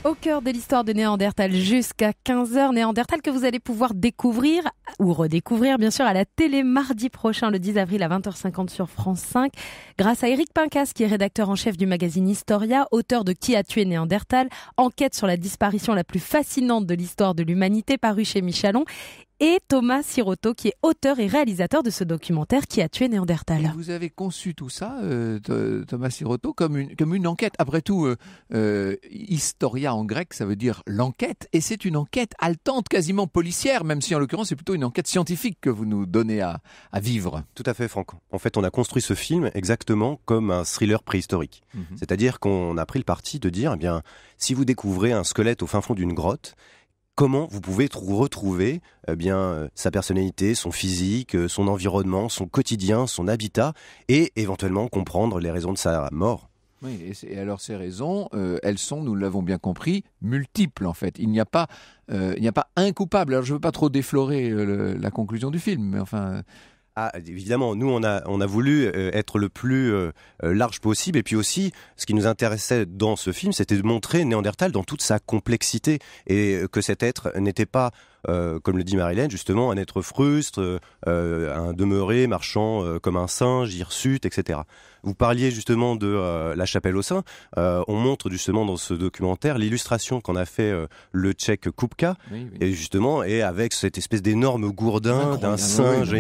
Au cœur de l'histoire de Néandertal jusqu'à 15h, Néandertal que vous allez pouvoir découvrir ou redécouvrir bien sûr à la télé mardi prochain le 10 avril à 20h50 sur France 5 grâce à Eric Pincas qui est rédacteur en chef du magazine Historia, auteur de Qui a tué Néandertal, enquête sur la disparition la plus fascinante de l'histoire de l'humanité paru chez Michalon et Thomas Siroto, qui est auteur et réalisateur de ce documentaire qui a tué Néandertal. vous avez conçu tout ça, euh, Thomas Siroto, comme une, enquête. Après tout, euh, euh, historia en grec, ça veut dire l'enquête. Et c'est une enquête haletante, quasiment policière, même si en l'occurrence c'est plutôt une enquête scientifique que vous nous donnez à, vivre. Tout à fait, Franck. En fait, on a construit ce film exactement comme un thriller préhistorique. Mhm. C'est-à-dire qu'on a pris le parti de dire, eh bien, si vous découvrez un squelette au fin fond d'une grotte, comment vous pouvez retrouver eh bien euh, sa personnalité, son physique, euh, son environnement, son quotidien, son habitat, et éventuellement comprendre les raisons de sa mort. Oui, et, alors ces raisons, euh, elles sont, nous l'avons bien compris, multiples en fait. Il n'y a pas, il n'y a pas un coupable. Alors je ne veux pas trop déflorer la conclusion du film, mais enfin, ah, évidemment, nous, on a, voulu euh, être le plus euh, euh, large possible. Et puis aussi, ce qui nous intéressait dans ce film, c'était de montrer Néandertal dans toute sa complexité et que cet être n'était pas comme le dit Marilyn, justement, un être frustre, un demeuré marchant comme un singe, hirsute, etc. Vous parliez justement de euh, La Chapelle au Sein. Euh, on montre justement dans ce documentaire l'illustration qu'en a fait euh, le tchèque Kupka. Et justement, et avec cette espèce d'énorme gourdin d'un singe.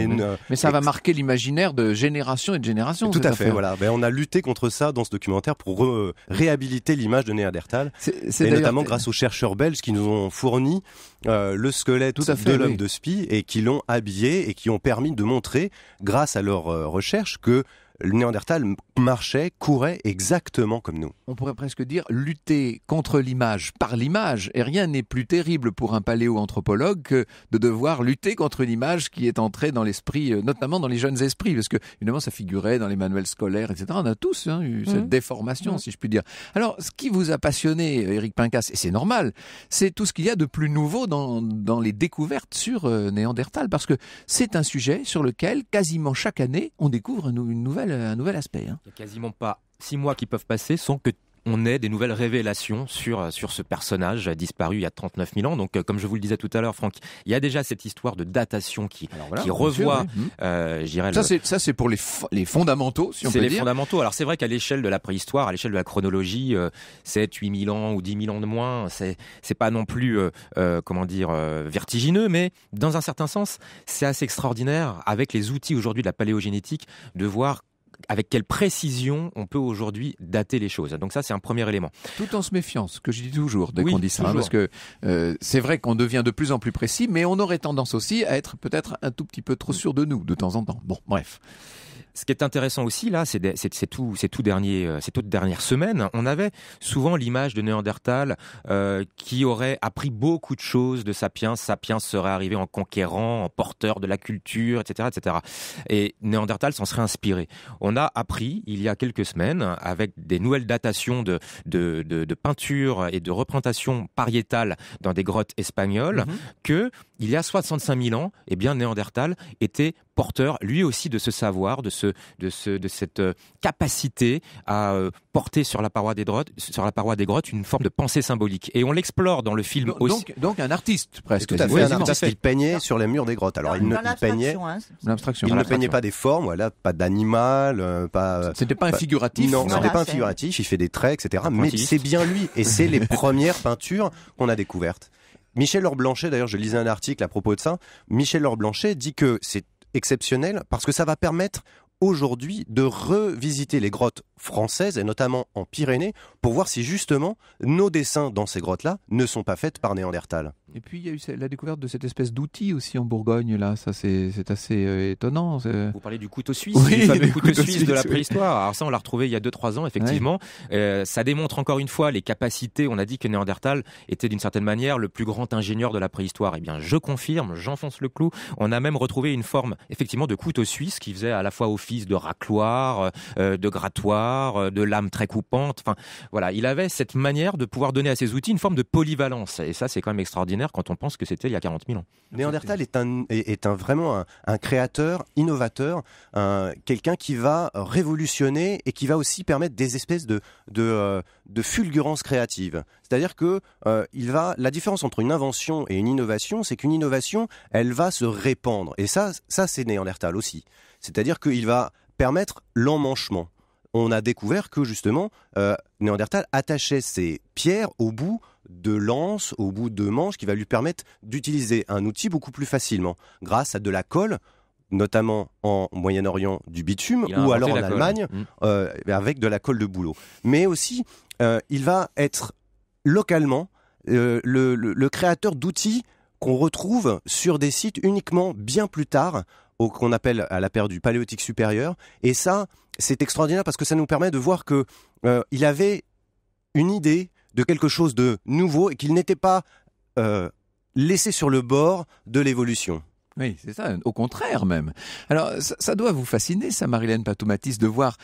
mais ça va marquer l'imaginaire de génération et de génération. Tout à fait, voilà. Ben, on a lutté contre ça dans ce documentaire pour réhabiliter l'image de Néandertal. et notamment grâce aux chercheurs belges qui nous ont fourni le squelette de l'homme de Spie et qui l'ont habillé et qui ont permis de montrer, grâce à leurs recherches, que le Néandertal marchait, courait exactement comme nous. On pourrait presque dire lutter contre l'image par l'image. Et rien n'est plus terrible pour un paléo-anthropologue que de devoir lutter contre une image qui est entrée dans l'esprit, euh, notamment dans les jeunes esprits. Parce que, évidemment, ça figurait dans les manuels scolaires, etc. On a tous hein, eu cette mmh. déformation, mmh. si je puis dire. Alors, ce qui vous a passionné, Eric euh, Pincas, et c'est normal, c'est tout ce qu'il y a de plus nouveau dans, dans les découvertes sur euh, Néandertal. Parce que c'est un sujet sur lequel, quasiment chaque année, on découvre une nouvelle euh, un nouvel aspect. Hein. Il n'y a quasiment pas six mois qui peuvent passer sans que on ait des nouvelles révélations sur, euh, sur ce personnage disparu il y a 39 000 ans. Donc, euh, comme je vous le disais tout à l'heure, Franck, il y a déjà cette histoire de datation qui, qui revoit, oui. Mmh. Ça, c'est pour les, les fondamentaux, si on peut dire. C'est les fondamentaux. Alors, c'est vrai qu'à l'échelle de la préhistoire, à l'échelle de la chronologie, 7, 8 000 ans ou 10 000 ans de moins, c'est pas non plus, comment dire, vertigineux, mais dans un certain sens, c'est assez extraordinaire avec les outils aujourd'hui de la paléogénétique de voir avec quelle précision on peut aujourd'hui dater les choses. Donc ça, c'est un premier élément. Tout en se méfiant, ce que je dis toujours dès oui, hein, parce que euh, c'est vrai qu'on devient de plus en plus précis, mais on aurait tendance aussi à être peut-être un tout petit peu trop mm. sûr de nous de temps en temps. Bon, bref. Ce qui est intéressant aussi, là, c'est tout, ces tout dernier, euh, ces toutes dernières semaines, on avait souvent l'image de Néandertal euh, qui aurait appris beaucoup de choses de Sapiens. Sapiens serait arrivé en conquérant, en porteur de la culture, etc. etc. Et Néandertal s'en serait inspiré. On a appris, il y a quelques semaines, avec des nouvelles datations de, de, et de représentations pariétales dans des grottes espagnoles, mhm. que il y a 65 000 ans, eh bien, Néandertal était porteur, lui aussi, de ce savoir, de, ce, de, ce, de cette euh, capacité à euh, porter sur la, paroi des sur la paroi des grottes une forme de pensée symbolique. Et on l'explore dans le film aussi. Donc, un artiste, presque. Tout à fait, un artiste. peignait sur les murs des grottes. Alors, il hein, ne peignait, ne peignait pas des formes, voilà, pas d'animal, euh, pas... C'était pas un figuratif. Non, c'était pas un figuratif, il fait des traits, etc. Mais c'est bien lui. Et c'est les premières peintures qu'on a découvertes. Michel laure d'ailleurs, je lisais un article à propos de ça. Michel laure dit que c'est exceptionnel parce que ça va permettre aujourd'hui de revisiter les grottes françaises, et notamment en Pyrénées, pour voir si justement nos dessins dans ces grottes-là ne sont pas faits par Néandertal. Et puis il y a eu la découverte de cette espèce d'outil aussi en Bourgogne, là, ça c'est assez euh, étonnant. Vous parlez du couteau suisse, du couteau, suisse, de la préhistoire. Alors ça on l'a retrouvé il y a 2-3 ans, effectivement. Euh, ça démontre encore une fois les capacités, on a dit que Néandertal était d'une certaine manière le plus grand ingénieur de la préhistoire. et eh bien je confirme, j'enfonce le clou, on a même retrouvé une forme effectivement de couteau suisse qui faisait à la fois au de racloir, euh, euh, de grattoir, euh, de lame très coupante. voilà, il avait cette manière de pouvoir donner à ses outils une forme de polyvalence. Et ça, c'est quand même extraordinaire quand on pense que c'était il y a 40 000 ans. Néandertal est un, est vraiment un, créateur, innovateur, quelqu'un qui va révolutionner et qui va aussi permettre des espèces de, de, de fulgurance créative. C'est-à-dire que va, la différence entre une invention et une innovation, c'est qu'une innovation, elle va se répandre. Et ça, ça c'est Néandertal aussi. C'est-à-dire qu'il va permettre l'emmanchement. On a découvert que justement, euh, Néandertal attachait ses pierres au bout de lance, au bout de manches, qui va lui permettre d'utiliser un outil beaucoup plus facilement, grâce à de la colle, notamment en Moyen-Orient du bitume, ou alors en Allemagne, mm. euh, avec de la colle de boulot. Mais aussi, euh, il va être localement le créateur d'outils qu'on retrouve sur des sites uniquement bien plus tard au, qu'on appelle à la paire du paléotique supérieur. Et ça, c'est extraordinaire parce que ça nous permet de voir qu'il euh, avait une idée de quelque chose de nouveau et qu'il n'était pas euh, laissé sur le bord de l'évolution. Oui, c'est ça, au contraire même. Alors, ça, ça doit vous fasciner, ça, Marilène Patoumatis, de voir,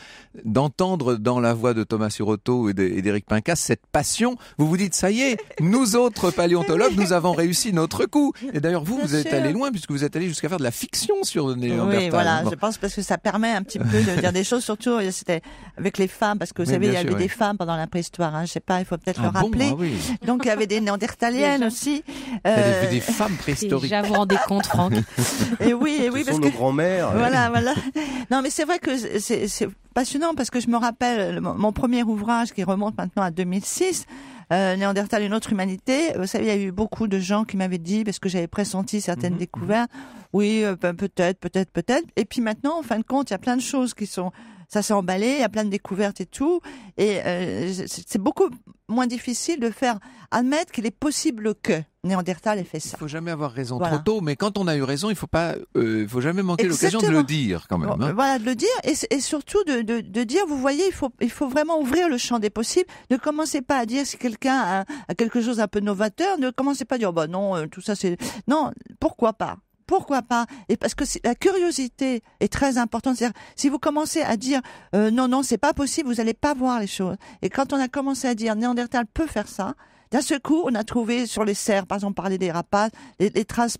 d'entendre dans la voix de Thomas Surotto et d'Éric Pincas cette passion. Vous vous dites, ça y est, nous autres paléontologues, nous avons réussi notre coup. Et d'ailleurs, vous, vous êtes allé loin, puisque vous êtes allé jusqu'à faire de la fiction sur Néandertal. Oui, voilà, hein. je pense parce que ça permet un petit peu de dire des choses, surtout euh, c'était avec les femmes, parce que vous savez, il y avait des femmes pendant la préhistoire, hein, je sais pas, il faut peut-être ah le rappeler. Ah Donc il y avait des néandertaliennes aussi. Euh... Il y avait des femmes préhistoriques. Déjà, vous rendez compte, Franck. et oui, et oui, parce sont que nos grands-mères. Voilà, voilà. Non, mais c'est vrai que c'est passionnant parce que je me rappelle mon premier ouvrage qui remonte maintenant à 2006. Euh, Néandertal, une autre humanité. Vous savez, il y a eu beaucoup de gens qui m'avaient dit, parce que j'avais pressenti certaines mhm, découvertes, mhm. oui, euh, ben, peut-être, peut-être, peut-être. Et puis maintenant, en fin de compte, il y a plein de choses qui sont ça s'est emballé, il y a plein de découvertes et tout. Et euh, c'est beaucoup moins difficile de faire admettre qu'il est possible que Néandertal ait fait ça. Il faut jamais avoir raison trop tôt, mais quand on a eu raison, il faut pas, euh, faut jamais manquer l'occasion de le dire quand même. Hein. Voilà, de le dire et, surtout de, dire, vous voyez, il faut, il faut vraiment ouvrir le champ des possibles. Ne commencez pas à dire si quelqu'un a, quelque chose un peu novateur, ne commencez pas à dire, oh, bon bah non, euh, tout ça c'est, non, pourquoi pas pourquoi pas Et parce que la curiosité est très importante. cest dire si vous commencez à dire euh, non, non, c'est pas possible, vous n'allez pas voir les choses. Et quand on a commencé à dire Néandertal peut faire ça, d'un seul coup, on a trouvé sur les serres, par exemple, parler des rapaces, les, traces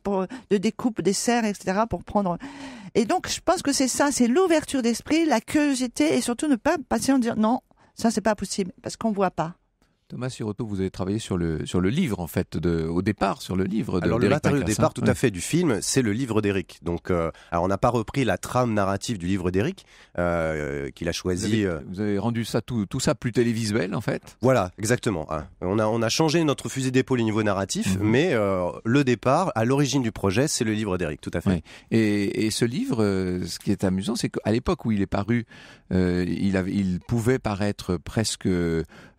de découpe des serres, etc., pour prendre. Et donc, je pense que c'est ça, c'est l'ouverture d'esprit, la curiosité, et surtout ne pas passer en dire non, ça c'est pas possible, parce qu'on voit pas. Thomas Sirotto, vous avez travaillé sur le, sur le livre, en fait, de, au départ, sur le livre de Alors, le au départ, hein. tout à fait, du film, c'est le livre d'Éric. Donc, euh, on n'a pas repris la trame narrative du livre d'Éric, euh, qu'il a choisi. Euh, vous avez, rendu ça, tout, tout ça plus télévisuel, en fait Voilà, exactement. Hein. On, a, on a changé notre fusée d'épaule au niveau narratif, mhm. mais le départ, à l'origine du projet, c'est le livre d'Éric, tout à fait. Et, et, ce livre, ce qui est amusant, c'est qu'à l'époque où il est paru, il, avait, il pouvait paraître presque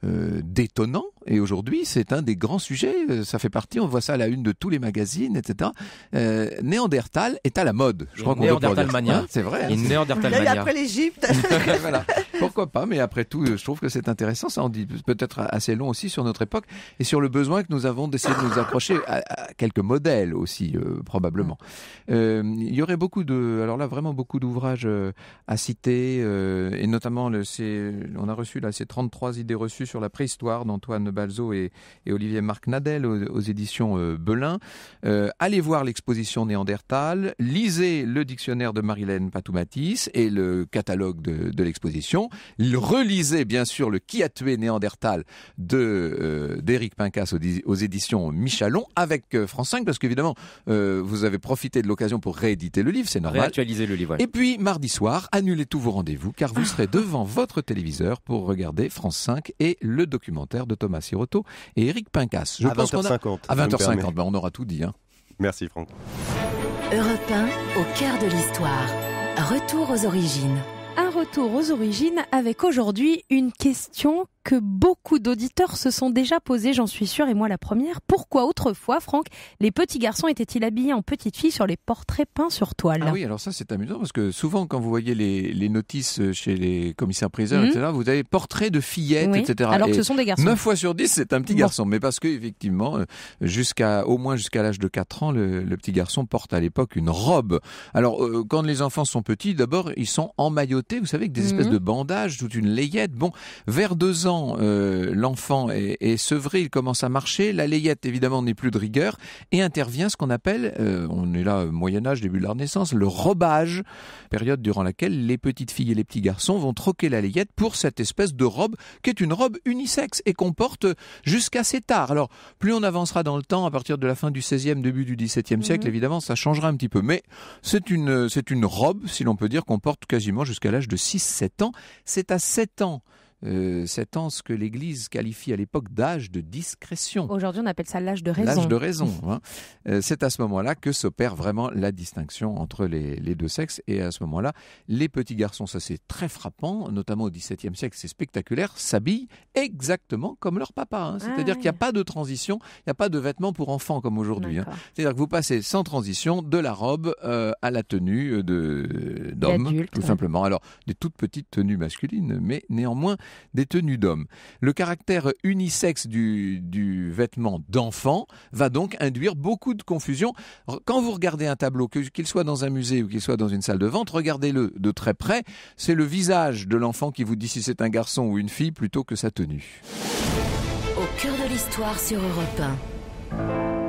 euh, détonnant et aujourd'hui, c'est un des grands sujets. Euh, ça fait partie, on voit ça à la une de tous les magazines, etc. Euh, Néandertal est à la mode. Je crois qu'on Néandertal mania. Hein, c'est vrai. Hein. Une Néandertal mania. après l'Égypte. voilà. Pourquoi pas Mais après tout, je trouve que c'est intéressant. Ça en dit peut-être assez long aussi sur notre époque et sur le besoin que nous avons d'essayer de nous accrocher à, quelques modèles aussi, euh, probablement. il y aurait beaucoup de, alors là, vraiment beaucoup d'ouvrages à citer, et notamment, le, on a reçu là ces 33 idées reçues sur la préhistoire d'Antoine Balzo et, Olivier Marc Nadel aux, éditions euh, Belin. Euh, allez voir l'exposition Néandertal, lisez le dictionnaire de Marilène Patoumatis et le catalogue de, de l'exposition. Relisez bien sûr le Qui a tué Néandertal de euh, d'Éric Pincas aux, éditions Michalon avec France 5 parce qu'évidemment vous avez profité de l'occasion pour rééditer le livre, c'est normal. Réactualiser le livre. Et puis mardi soir, annulez tous vos rendez-vous car vous serez devant votre téléviseur pour regarder France 5 et le documentaire de Thomas Sirotto et Eric Pincas. Je à pense 20h50. À 20h50, ben on aura tout dit. Hein. Merci Franck. Europe 1, au cœur de l'histoire. Retour aux origines. Un retour aux origines avec aujourd'hui une question que beaucoup d'auditeurs se sont déjà posés, j'en suis sûre, et moi la première. Pourquoi autrefois, Franck, les petits garçons étaient-ils habillés en petites filles sur les portraits peints sur toile ah oui, alors ça c'est amusant parce que souvent quand vous voyez les, notices chez les commissaires-priseurs, mhm. vous avez portrait de fillette, etc. Alors que ce sont des garçons. 9 fois sur 10, c'est un petit garçon, mais parce qu'effectivement euh, jusqu'à au moins jusqu'à l'âge de 4 ans, le, petit garçon porte à l'époque une robe. Alors euh, quand les enfants sont petits, d'abord ils sont emmaillotés, vous savez, avec des espèces mhm. de bandages, toute une layette. Bon, vers 2 ans l'enfant euh, est, sevré, il commence à marcher, la layette évidemment n'est plus de rigueur et intervient ce qu'on appelle, euh, on est là au euh, Moyen Âge, début de la Renaissance, le robage, période durant laquelle les petites filles et les petits garçons vont troquer la layette pour cette espèce de robe qui est une robe unisexe et qu'on porte jusqu'à assez tard. Alors plus on avancera dans le temps, à partir de la fin du XVIe, début du XVIIe siècle, mhm. évidemment ça changera un petit peu, mais c'est une c'est une robe, si l'on peut dire, qu'on porte quasiment jusqu'à l'âge de 6-7 ans. C'est à 7 ans c'est euh, cet ce que l'Église qualifie à l'époque d'âge de discrétion. Aujourd'hui, on appelle ça l'âge de raison. L'âge de raison. Hein. Euh, c'est à ce moment-là que s'opère vraiment la distinction entre les, deux sexes. Et à ce moment-là, les petits garçons, ça c'est très frappant, notamment au XVIIe siècle, c'est spectaculaire, s'habillent exactement comme leur papa. Hein. Ah C'est-à-dire qu'il n'y a pas de transition, il n'y a pas de vêtements pour enfants comme aujourd'hui. Hein. C'est-à-dire que vous passez sans transition de la robe euh, à la tenue de, d'homme, tout simplement. Alors, des toutes petites tenues masculines, mais néanmoins, des tenues d'hommes. Le caractère unisexe du, du vêtement d'enfant va donc induire beaucoup de confusion. Quand vous regardez un tableau, qu'il soit dans un musée ou qu'il soit dans une salle de vente, regardez-le de très près. C'est le visage de l'enfant qui vous dit si c'est un garçon ou une fille plutôt que sa tenue. Au cœur de l'histoire sur Europe 1.